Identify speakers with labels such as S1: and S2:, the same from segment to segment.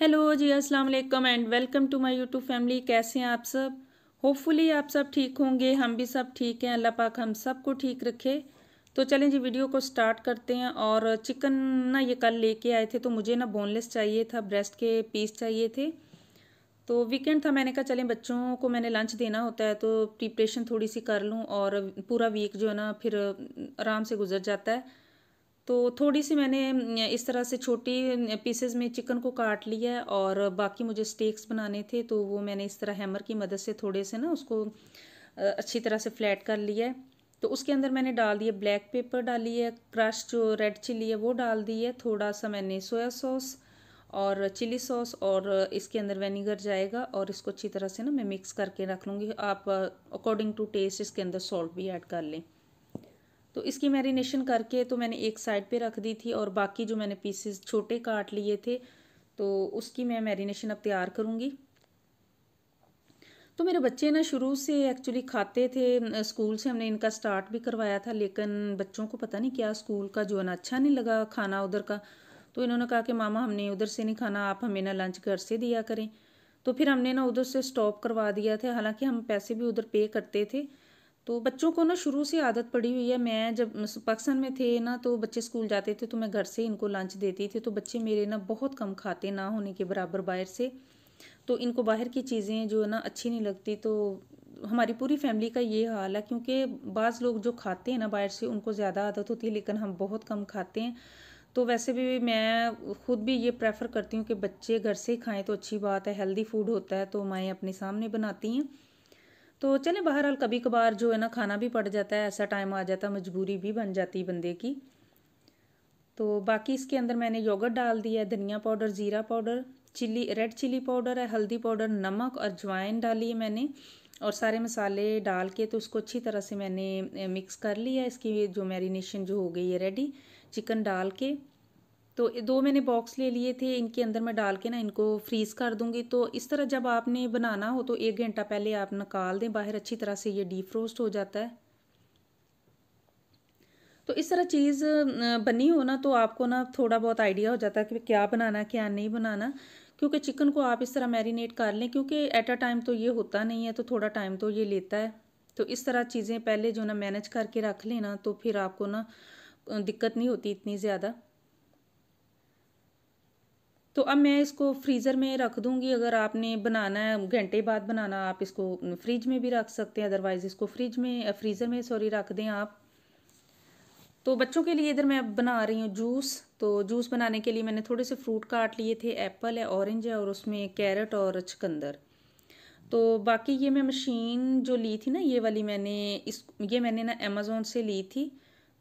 S1: hello जी अस्सलाम वालेकुम and welcome to my YouTube family कैसे हैं आप सब होपफुली आप सब ठीक होंगे हम भी सब ठीक हैं अल्लाह पाक हम सब को ठीक रखे तो चलें जी वीडियो को स्टार्ट करते हैं और चिकन ना ये कल लेके आए थे तो मुझे ना बोनलेस चाहिए था ब्रेस्ट के पीस चाहिए थे तो वीकेंड था मैंने कहा चलें बच्चों को मैंने लंच देना होता है तो प्रिपरेशन थोड़ी सी कर लूँ और पूरा वीक जो है ना फिर आराम से गुजर जाता है तो थोड़ी सी मैंने इस तरह से छोटी पीसेस में चिकन को काट लिया है और बाकी मुझे स्टेक्स बनाने थे तो वो मैंने इस तरह हैमर की मदद से थोड़े से ना उसको अच्छी तरह से फ्लैट कर लिया है तो उसके अंदर मैंने डाल दिए ब्लैक पेपर डाली है क्रश जो रेड चिली है वो डाल दी है थोड़ा सा मैंने सोया सॉस और चिली सॉस और इसके अंदर वेनीगर जाएगा और इसको अच्छी तरह से ना मैं मिक्स करके रख लूँगी आप अकॉर्डिंग टू टेस्ट इसके अंदर सॉल्ट भी ऐड कर लें तो इसकी मैरिनेशन करके तो मैंने एक साइड पे रख दी थी और बाकी जो मैंने पीसेस छोटे काट लिए थे तो उसकी मैं मैरिनेशन अब तैयार करूँगी तो मेरे बच्चे ना शुरू से एक्चुअली खाते थे स्कूल से हमने इनका स्टार्ट भी करवाया था लेकिन बच्चों को पता नहीं क्या स्कूल का जो है ना अच्छा नहीं लगा खाना उधर का तो इन्होंने कहा कि मामा हमने उधर से नहीं खाना आप हमें ना लंच घर से दिया करें तो फिर हमने ना उधर से स्टॉप करवा दिया था हालांकि हम पैसे भी उधर पे करते थे तो बच्चों को ना शुरू से आदत पड़ी हुई है मैं जब पाकिस्तान में थे ना तो बच्चे स्कूल जाते थे तो मैं घर से इनको लंच देती थी तो बच्चे मेरे ना बहुत कम खाते ना होने के बराबर बाहर से तो इनको बाहर की चीज़ें जो है ना अच्छी नहीं लगती तो हमारी पूरी फैमिली का ये हाल है क्योंकि बाज़ लोग जो खाते हैं ना बाहर से उनको ज़्यादा आदत होती है लेकिन हम बहुत कम खाते हैं तो वैसे भी मैं खुद भी ये प्रेफर करती हूँ कि बच्चे घर से खाएं तो अच्छी बात है हेल्दी फूड होता है तो माएँ अपने सामने बनाती हैं तो चलें बहरहाल कभी कभार जो है ना खाना भी पड़ जाता है ऐसा टाइम आ जाता मजबूरी भी बन जाती बंदे की तो बाकी इसके अंदर मैंने योगर्ट डाल दिया है धनिया पाउडर ज़ीरा powder chilli red chilli powder है हल्दी पाउडर नमक और ज्वाइन डाली है मैंने और सारे मसाले डाल के तो उसको अच्छी तरह से मैंने मिक्स कर लिया इसकी जो मैरिनेशन जो हो गई है रेडी चिकन डाल के तो दो मैंने बॉक्स ले लिए थे इनके अंदर मैं डाल के ना इनको फ्रीज़ कर दूंगी तो इस तरह जब आपने बनाना हो तो एक घंटा पहले आप निकाल दें बाहर अच्छी तरह से ये डीफ्रोस्ट हो जाता है तो इस तरह चीज़ बनी हो ना तो आपको ना थोड़ा बहुत आइडिया हो जाता है कि क्या बनाना क्या नहीं बनाना क्योंकि चिकन को आप इस तरह मैरिनेट कर लें क्योंकि एट अ टाइम तो ये होता नहीं है तो थोड़ा टाइम तो ये लेता है तो इस तरह चीज़ें पहले जो ना मैनेज करके रख लेना तो फिर आपको ना दिक्कत नहीं होती इतनी ज़्यादा तो अब मैं इसको फ्रीज़र में रख दूँगी अगर आपने बनाना है घंटे बाद बनाना आप इसको फ्रिज में भी रख सकते हैं अदरवाइज़ इसको फ्रिज में फ्रीज़र में सॉरी रख दें आप तो बच्चों के लिए इधर मैं अब बना रही हूँ जूस तो जूस बनाने के लिए मैंने थोड़े से फ्रूट काट लिए थे एप्पल है ऑरेंज है और उसमें कैरेट और चकंदर तो बाकी ये मैं मशीन जो ली थी ना ये वाली मैंने इस ये मैंने ना अमेज़ोन से ली थी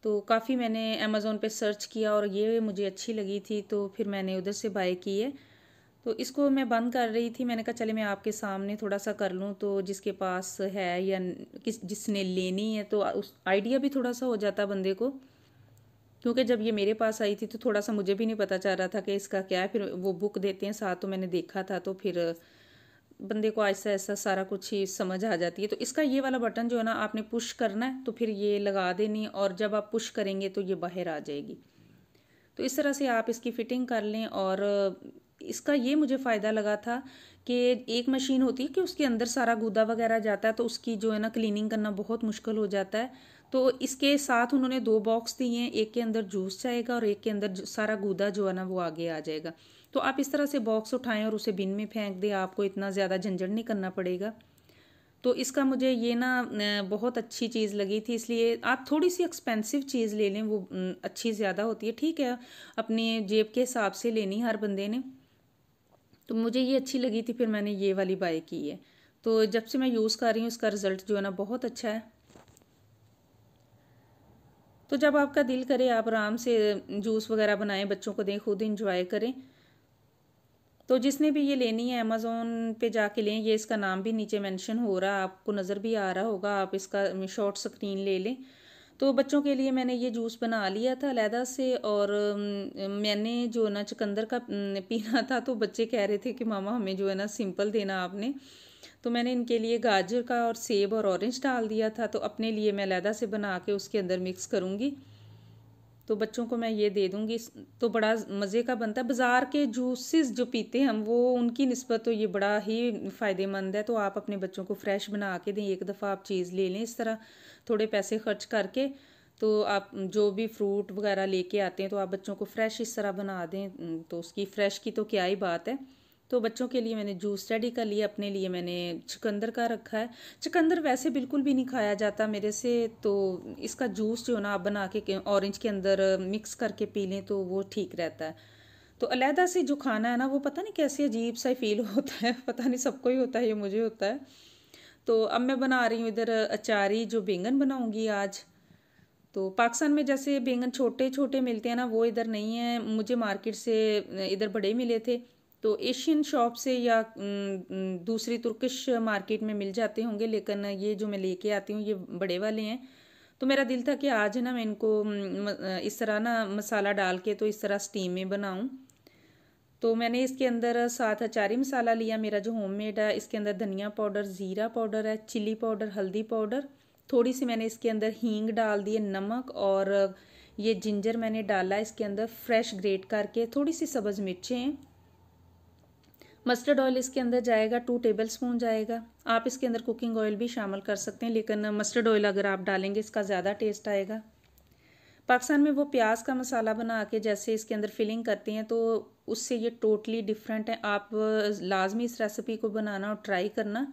S1: तो काफ़ी मैंने अमेज़ोन पे सर्च किया और ये मुझे अच्छी लगी थी तो फिर मैंने उधर से बाय की है तो इसको मैं बंद कर रही थी मैंने कहा चले मैं आपके सामने थोड़ा सा कर लूँ तो जिसके पास है या किस जिसने लेनी है तो उस आइडिया भी थोड़ा सा हो जाता बंदे को क्योंकि जब ये मेरे पास आई थी तो थोड़ा सा मुझे भी नहीं पता चल रहा था कि इसका क्या है फिर वो बुक देते हैं साथ तो मैंने देखा था तो फिर बंदे को ऐसा ऐसा सारा कुछ ही समझ आ जाती है तो इसका ये वाला बटन जो है ना आपने पुश करना है तो फिर ये लगा देनी और जब आप पुश करेंगे तो ये बाहर आ जाएगी तो इस तरह से आप इसकी फ़िटिंग कर लें और इसका ये मुझे फ़ायदा लगा था कि एक मशीन होती है कि उसके अंदर सारा गूदा वगैरह जाता है तो उसकी जो है ना क्लीनिंग करना बहुत मुश्किल हो जाता है तो इसके साथ उन्होंने दो बॉक्स दिए हैं एक के अंदर जूस जाएगा और एक के अंदर सारा गूदा जो है ना वो आगे आ जाएगा तो आप इस तरह से बॉक्स उठाएं और उसे बिन में फेंक दें आपको इतना ज़्यादा झंझट नहीं करना पड़ेगा तो इसका मुझे ये ना बहुत अच्छी चीज़ लगी थी इसलिए आप थोड़ी सी एक्सपेंसिव चीज़ ले लें वो अच्छी ज़्यादा होती है ठीक है अपनी जेब के हिसाब से लेनी हर बंदे ने तो मुझे ये अच्छी लगी थी फिर मैंने ये वाली बाई की है तो जब से मैं यूज़ कर रही हूँ इसका रिज़ल्ट जो है ना बहुत अच्छा है तो जब आपका दिल करे आप आराम से जूस वगैरह बनाएं बच्चों को दें खुद इंजॉय करें तो जिसने भी ये लेनी है अमेज़ोन पे जाके लें ये इसका नाम भी नीचे मेंशन हो रहा है आपको नज़र भी आ रहा होगा आप इसका शॉर्ट स्क्रीन ले लें तो बच्चों के लिए मैंने ये जूस बना लिया था लैदा से और मैंने जो है ना चुकंदर का पीना था तो बच्चे कह रहे थे कि मामा हमें जो है ना सिंपल देना आपने तो मैंने इनके लिए गाजर का और सेब और ऑरेंज डाल दिया था तो अपने लिए मैं लैदा से बना के उसके अंदर मिक्स करूँगी तो बच्चों को मैं ये दे दूँगी तो बड़ा मज़े का बनता है बाज़ार के जूसेस जो पीते हैं हम वो उनकी नस्बत तो ये बड़ा ही फ़ायदेमंद है तो आप अपने बच्चों को फ्रेश बना के दें एक दफ़ा आप चीज़ ले लें इस तरह थोड़े पैसे खर्च करके तो आप जो भी फ्रूट वगैरह लेके आते हैं तो आप बच्चों को फ्रेश इस तरह बना दें तो उसकी फ्रेश की तो क्या ही बात है तो बच्चों के लिए मैंने जूस स्टडी का लिया अपने लिए मैंने चुकंदर का रखा है चुकंदर वैसे बिल्कुल भी नहीं खाया जाता मेरे से तो इसका जूस जो ना आप बना के ऑरेंज के अंदर मिक्स करके पी लें तो वो ठीक रहता है तो अलहदा से जो खाना है ना वो पता नहीं कैसे अजीब सा फील होता है पता नहीं सबको ही होता है ये मुझे होता है तो अब मैं बना रही हूँ इधर अचारी जो बैंगन बनाऊँगी आज तो पाकिस्तान में जैसे बैंगन छोटे छोटे मिलते हैं ना वो इधर नहीं है मुझे मार्केट से इधर बड़े मिले थे तो एशियन शॉप से या दूसरी तुर्किश मार्केट में मिल जाते होंगे लेकिन ये जो मैं लेके आती हूँ ये बड़े वाले हैं तो मेरा दिल था कि आज ना मैं इनको इस तरह ना मसाला डाल के तो इस तरह स्टीम में बनाऊँ तो मैंने इसके अंदर सात अचारी मसाला लिया मेरा जो होममेड है इसके अंदर धनिया पाउडर ज़ीरा पाउडर है चिली पाउडर हल्दी पाउडर थोड़ी सी मैंने इसके अंदर हींग डाल दी है नमक और ये जिंजर मैंने डाला इसके अंदर फ्रेश ग्रेट करके थोड़ी सी सब्ज़ मिर्चें हैं मस्टर्ड ऑयल इसके अंदर जाएगा टू टेबल स्पून जाएगा आप इसके अंदर कुकिंग ऑयल भी शामिल कर सकते हैं लेकिन मस्टर्ड ऑयल अगर आप डालेंगे इसका ज़्यादा टेस्ट आएगा पाकिस्तान में वो प्याज का मसाला बना के जैसे इसके अंदर फिलिंग करते हैं तो उससे ये टोटली डिफरेंट है आप लाजमी इस रेसिपी को बनाना और ट्राई करना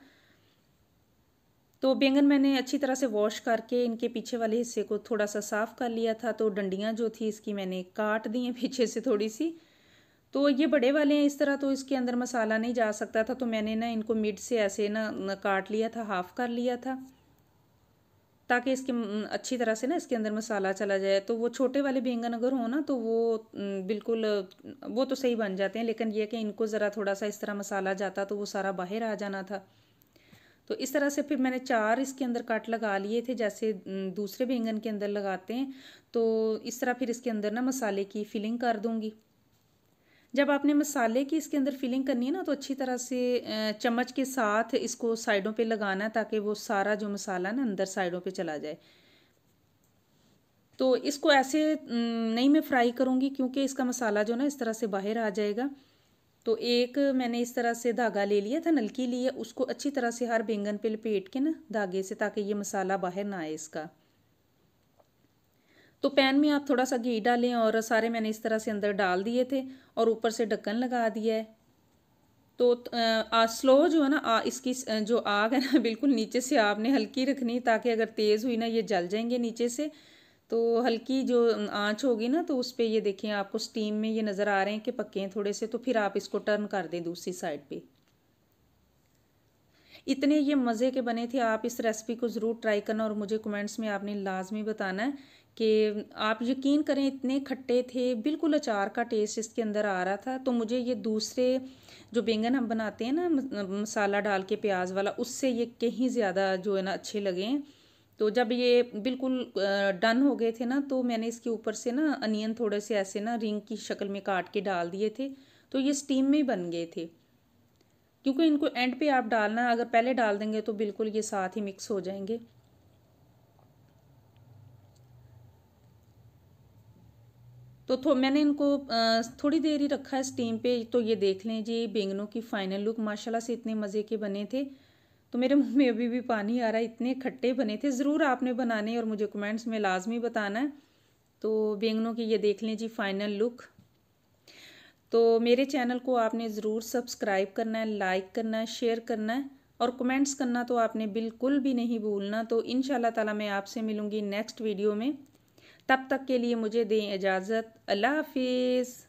S1: तो बैंगन मैंने अच्छी तरह से वॉश करके इनके पीछे वाले हिस्से को थोड़ा सा साफ़ कर लिया था तो डंडियाँ जो थी इसकी मैंने काट दी हैं पीछे से थोड़ी सी तो ये बड़े वाले हैं इस तरह तो इसके अंदर मसाला नहीं जा सकता था तो मैंने ना इनको मिड से ऐसे ना, ना काट लिया था हाफ़ कर लिया था ताकि इसके अच्छी तरह से ना इसके अंदर मसाला चला जाए तो वो छोटे वाले बैंगन अगर हो ना तो वो बिल्कुल वो तो सही बन जाते हैं लेकिन ये कि इनको ज़रा थोड़ा सा इस तरह मसाला जाता तो वो सारा बाहर आ जाना था तो इस तरह से फिर मैंने चार इसके अंदर काट लगा लिए थे जैसे दूसरे बैंगन के अंदर लगाते हैं तो इस तरह फिर इसके अंदर ना मसाले की फिलिंग कर दूँगी जब आपने मसाले की इसके अंदर फिलिंग करनी है ना तो अच्छी तरह से चम्मच के साथ इसको साइडों पे लगाना है ताकि वो सारा जो मसाला ना अंदर साइडों पे चला जाए तो इसको ऐसे नहीं मैं फ्राई करूँगी क्योंकि इसका मसाला जो ना इस तरह से बाहर आ जाएगा तो एक मैंने इस तरह से धागा ले लिया था नलकी ली है उसको अच्छी तरह से हर बैंगन पे लपेट के ना धागे से ताकि ये मसाला बाहर ना आए इसका तो पैन में आप थोड़ा सा घी डालें और सारे मैंने इस तरह से अंदर डाल दिए थे और ऊपर से ढक्कन लगा दिया है तो आ, स्लो जो है ना आ, इसकी जो आग है ना बिल्कुल नीचे से आपने हल्की रखनी ताकि अगर तेज़ हुई ना ये जल जाएंगे नीचे से तो हल्की जो आंच होगी ना तो उस पर ये देखें आपको स्टीम में ये नज़र आ रहे हैं कि पक्के हैं थोड़े से तो फिर आप इसको टर्न कर दें दूसरी साइड पर इतने ये मज़े के बने थे आप इस रेसिपी को ज़रूर ट्राई करना और मुझे कमेंट्स में आपने लाजमी बताना है कि आप यकीन करें इतने खट्टे थे बिल्कुल अचार का टेस्ट इसके अंदर आ रहा था तो मुझे ये दूसरे जो बैंगन हम बनाते हैं ना मसाला डाल के प्याज वाला उससे ये कहीं ज़्यादा जो है ना अच्छे लगे तो जब ये बिल्कुल डन हो गए थे ना तो मैंने इसके ऊपर से ना अनियन थोड़े से ऐसे ना रिंग की शक्ल में काट के डाल दिए थे तो ये स्टीम में बन गए थे क्योंकि इनको एंड पे आप डालना अगर पहले डाल देंगे तो बिल्कुल ये साथ ही मिक्स हो जाएंगे तो थो मैंने इनको थोड़ी देर ही रखा है स्टीम पे तो ये देख लें जी बेंगनों की फाइनल लुक माशाल्लाह से इतने मज़े के बने थे तो मेरे मुंह में अभी भी पानी आ रहा है इतने खट्टे बने थे ज़रूर आपने बनाने और मुझे कमेंट्स में लाजमी बताना है तो बेंगनों की ये देख लें जी फाइनल लुक तो मेरे चैनल को आपने ज़रूर सब्सक्राइब करना है लाइक करना है शेयर करना है और कमेंट्स करना तो आपने बिल्कुल भी नहीं भूलना तो इन ताला मैं आपसे मिलूंगी नेक्स्ट वीडियो में तब तक के लिए मुझे दें इजाज़त अल्लाह हाफिज़